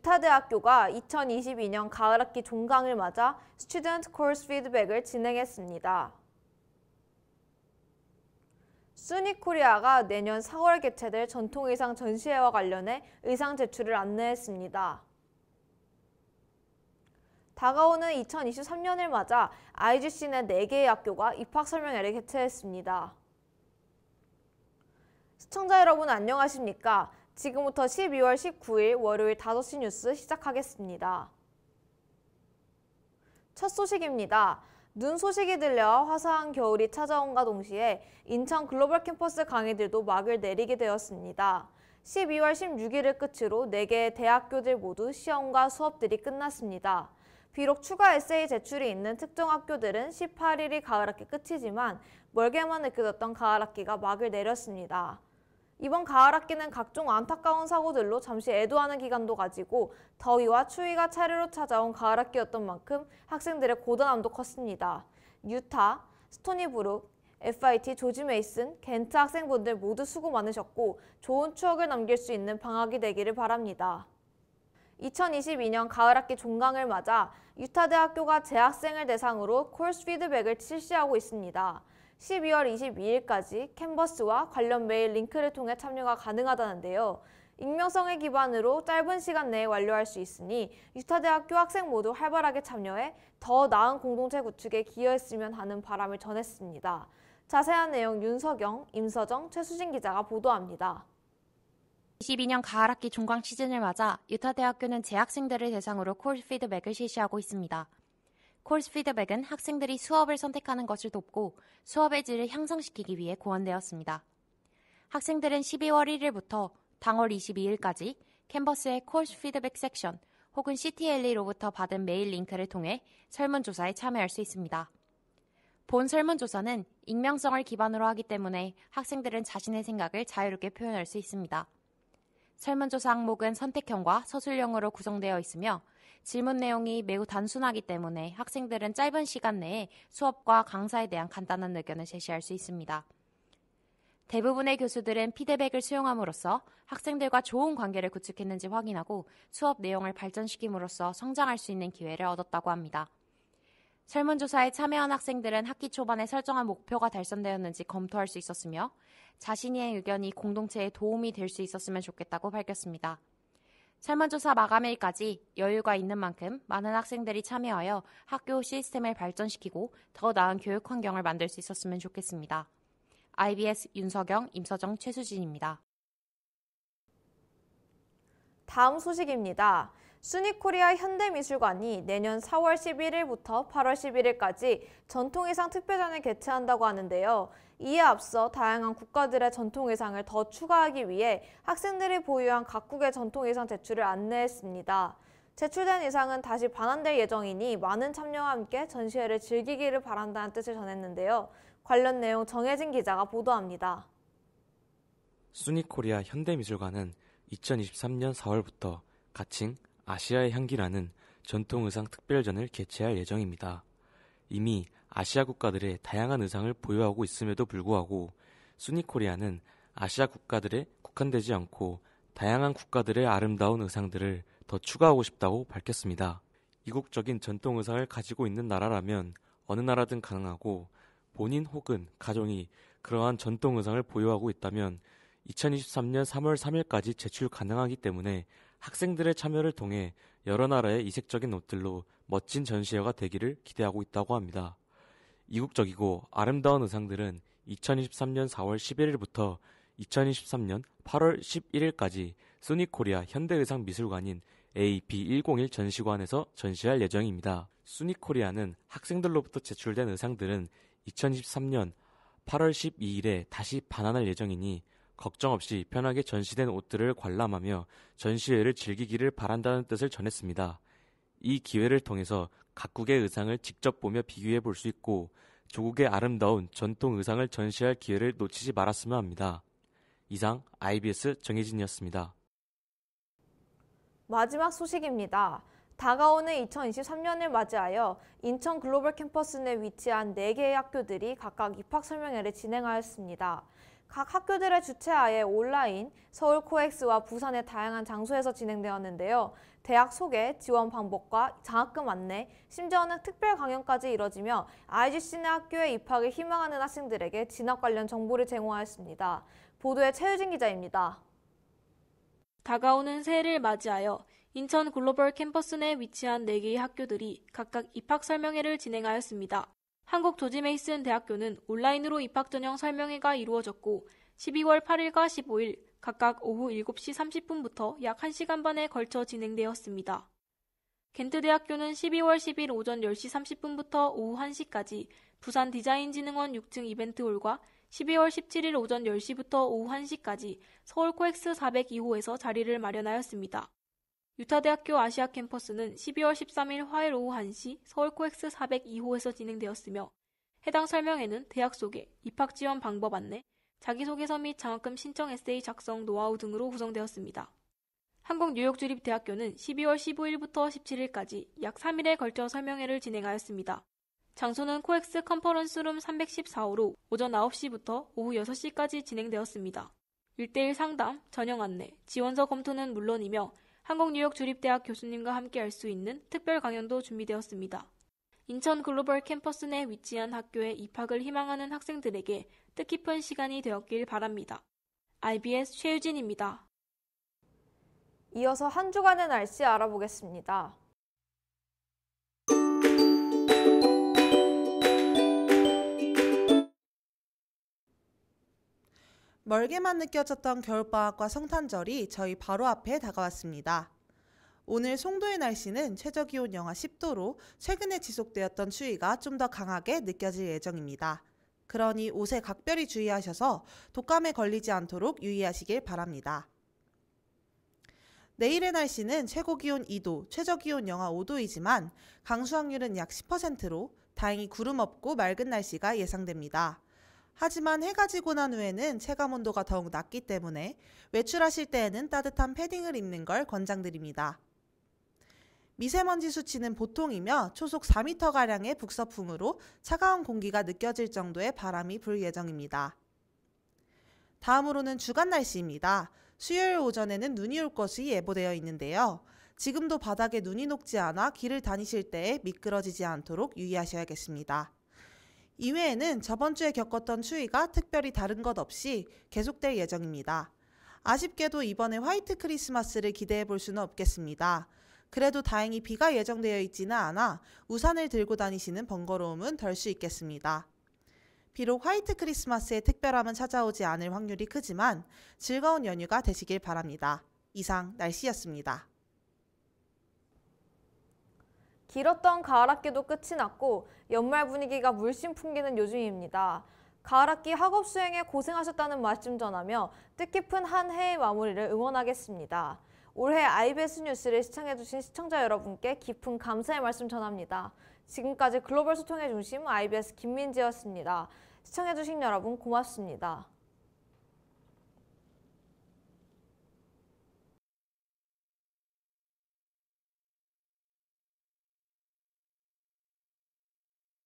유타대학교가 2022년 가을학기 종강을 맞아 스튜던트 코스 피드백을 진행했습니다. 수니 코리아가 내년 4월 개최될 전통의상 전시회와 관련해 의상 제출을 안내했습니다. 다가오는 2023년을 맞아 IGC 내 4개의 학교가 입학 설명회를 개최했습니다. 시청자 여러분 안녕하십니까? 지금부터 12월 19일 월요일 5시 뉴스 시작하겠습니다. 첫 소식입니다. 눈 소식이 들려 화사한 겨울이 찾아온과 동시에 인천 글로벌 캠퍼스 강의들도 막을 내리게 되었습니다. 12월 16일을 끝으로 4개 대학교들 모두 시험과 수업들이 끝났습니다. 비록 추가 에세이 제출이 있는 특정 학교들은 18일이 가을학기 끝이지만 멀게만 느껴졌던 가을학기가 막을 내렸습니다. 이번 가을 학기는 각종 안타까운 사고들로 잠시 애도하는 기간도 가지고 더위와 추위가 차례로 찾아온 가을 학기였던 만큼 학생들의 고단함도 컸습니다. 유타, 스토니브룩, FIT 조지 메이슨, 겐트 학생분들 모두 수고 많으셨고 좋은 추억을 남길 수 있는 방학이 되기를 바랍니다. 2022년 가을학기 종강을 맞아 유타대학교가 재학생을 대상으로 콜스 피드백을 실시하고 있습니다. 12월 22일까지 캔버스와 관련 메일 링크를 통해 참여가 가능하다는데요. 익명성의 기반으로 짧은 시간 내에 완료할 수 있으니 유타대학교 학생 모두 활발하게 참여해 더 나은 공동체 구축에 기여했으면 하는 바람을 전했습니다. 자세한 내용 윤석영, 임서정, 최수진 기자가 보도합니다. 22년 가을 학기 종강 시즌을 맞아 유타대학교는 재학생들을 대상으로 콜 피드백을 실시하고 있습니다. 콜스 피드백은 학생들이 수업을 선택하는 것을 돕고 수업의 질을 향상시키기 위해 고안되었습니다. 학생들은 12월 1일부터 당월 22일까지 캔버스의 콜스 피드백 섹션 혹은 CTLE로부터 받은 메일 링크를 통해 설문조사에 참여할 수 있습니다. 본 설문조사는 익명성을 기반으로 하기 때문에 학생들은 자신의 생각을 자유롭게 표현할 수 있습니다. 설문조사 항목은 선택형과 서술형으로 구성되어 있으며 질문 내용이 매우 단순하기 때문에 학생들은 짧은 시간 내에 수업과 강사에 대한 간단한 의견을 제시할 수 있습니다. 대부분의 교수들은 피드백을 수용함으로써 학생들과 좋은 관계를 구축했는지 확인하고 수업 내용을 발전시킴으로써 성장할 수 있는 기회를 얻었다고 합니다. 설문조사에 참여한 학생들은 학기 초반에 설정한 목표가 달성되었는지 검토할 수 있었으며 자신의 의견이 공동체에 도움이 될 수 있었으면 좋겠다고 밝혔습니다. 설문조사 마감일까지 여유가 있는 만큼 많은 학생들이 참여하여 학교 시스템을 발전시키고 더 나은 교육 환경을 만들 수 있었으면 좋겠습니다. IBS 윤서경, 임서정, 최수진입니다. 다음 소식입니다. 수니코리아 현대미술관이 내년 4월 11일부터 8월 11일까지 전통의상 특별전을 개최한다고 하는데요. 이에 앞서 다양한 국가들의 전통의상을 더 추가하기 위해 학생들이 보유한 각국의 전통의상 제출을 안내했습니다. 제출된 의상은 다시 반환될 예정이니 많은 참여와 함께 전시회를 즐기기를 바란다는 뜻을 전했는데요. 관련 내용 정혜진 기자가 보도합니다. 수니코리아 현대미술관은 2023년 4월부터 가칭 아시아의 향기라는 전통 의상 특별전을 개최할 예정입니다. 이미 아시아 국가들의 다양한 의상을 보유하고 있음에도 불구하고 수니 코리아는 아시아 국가들에 국한되지 않고 다양한 국가들의 아름다운 의상들을 더 추가하고 싶다고 밝혔습니다. 이국적인 전통 의상을 가지고 있는 나라라면 어느 나라든 가능하고 본인 혹은 가정이 그러한 전통 의상을 보유하고 있다면 2023년 3월 3일까지 제출 가능하기 때문에 학생들의 참여를 통해 여러 나라의 이색적인 옷들로 멋진 전시회가 되기를 기대하고 있다고 합니다. 이국적이고 아름다운 의상들은 2023년 4월 11일부터 2023년 8월 11일까지 수니코리아 현대의상미술관인 AB101 전시관에서 전시할 예정입니다. 수니코리아는 학생들로부터 제출된 의상들은 2023년 8월 12일에 다시 반환할 예정이니 걱정 없이 편하게 전시된 옷들을 관람하며 전시회를 즐기기를 바란다는 뜻을 전했습니다. 이 기회를 통해서 각국의 의상을 직접 보며 비교해 볼 수 있고 조국의 아름다운 전통 의상을 전시할 기회를 놓치지 말았으면 합니다. 이상 IBS 정혜진이었습니다. 마지막 소식입니다. 다가오는 2023년을 맞이하여 인천 글로벌 캠퍼스 내 위치한 4개의 학교들이 각각 입학 설명회를 진행하였습니다. 각 학교들의 주최하에 온라인 서울 코엑스와 부산의 다양한 장소에서 진행되었는데요. 대학 소개, 지원 방법과 장학금 안내, 심지어는 특별 강연까지 이뤄지며 IGC네 학교에 입학을 희망하는 학생들에게 진학 관련 정보를 제공하였습니다. 보도에 최유진 기자입니다. 다가오는 새해를 맞이하여 인천 글로벌 캠퍼스 내 위치한 4개의 학교들이 각각 입학 설명회를 진행하였습니다. 한국 조지 메이슨 대학교는 온라인으로 입학 전형 설명회가 이루어졌고 12월 8일과 15일 각각 오후 7시 30분부터 약 1시간 반에 걸쳐 진행되었습니다. 겐트 대학교는 12월 10일 오전 10시 30분부터 오후 1시까지 부산 디자인진흥원 6층 이벤트홀과 12월 17일 오전 10시부터 오후 1시까지 서울 코엑스 402호에서 자리를 마련하였습니다. 유타대학교 아시아 캠퍼스는 12월 13일 화요일 오후 1시 서울 코엑스 402호에서 진행되었으며 해당 설명회는 대학 소개, 입학 지원 방법 안내, 자기소개서 및 장학금 신청 에세이 작성 노하우 등으로 구성되었습니다. 한국 뉴욕주립대학교는 12월 15일부터 17일까지 약 3일에 걸쳐 설명회를 진행하였습니다. 장소는 코엑스 컨퍼런스룸 314호로 오전 9시부터 오후 6시까지 진행되었습니다. 1대1 상담, 전형 안내, 지원서 검토는 물론이며 한국뉴욕주립대학 교수님과 함께 할 수 있는 특별 강연도 준비되었습니다. 인천 글로벌 캠퍼스 내 위치한 학교에 입학을 희망하는 학생들에게 뜻깊은 시간이 되었길 바랍니다. IBS 최유진입니다. 이어서 한 주간의 날씨 알아보겠습니다. 멀게만 느껴졌던 겨울방학과 성탄절이 저희 바로 앞에 다가왔습니다. 오늘 송도의 날씨는 최저기온 영하 10도로 최근에 지속되었던 추위가 좀 더 강하게 느껴질 예정입니다. 그러니 옷에 각별히 주의하셔서 독감에 걸리지 않도록 유의하시길 바랍니다. 내일의 날씨는 최고 기온 2도, 최저 기온 영하 5도이지만 강수확률은 약 10%로 다행히 구름 없고 맑은 날씨가 예상됩니다. 하지만 해가 지고 난 후에는 체감 온도가 더욱 낮기 때문에 외출하실 때에는 따뜻한 패딩을 입는 걸 권장드립니다. 미세먼지 수치는 보통이며 초속 4m가량의 북서풍으로 차가운 공기가 느껴질 정도의 바람이 불 예정입니다. 다음으로는 주간 날씨입니다. 수요일 오전에는 눈이 올 것이 예보되어 있는데요. 지금도 바닥에 눈이 녹지 않아 길을 다니실 때에 미끄러지지 않도록 유의하셔야겠습니다. 이외에는 저번 주에 겪었던 추위가 특별히 다른 것 없이 계속될 예정입니다. 아쉽게도 이번에 화이트 크리스마스를 기대해 볼 수는 없겠습니다. 그래도 다행히 비가 예정되어 있지는 않아 우산을 들고 다니시는 번거로움은 덜 수 있겠습니다. 비록 화이트 크리스마스의 특별함은 찾아오지 않을 확률이 크지만 즐거운 연휴가 되시길 바랍니다. 이상 날씨였습니다. 길었던 가을학기도 끝이 났고 연말 분위기가 물씬 풍기는 요즘입니다. 가을학기 학업 수행에 고생하셨다는 말씀 전하며 뜻깊은 한 해의 마무리를 응원하겠습니다. 올해 아이베스 뉴스를 시청해주신 시청자 여러분께 깊은 감사의 말씀 전합니다. 지금까지 글로벌 소통의 중심 아이베스 김민지였습니다. 시청해주신 여러분 고맙습니다.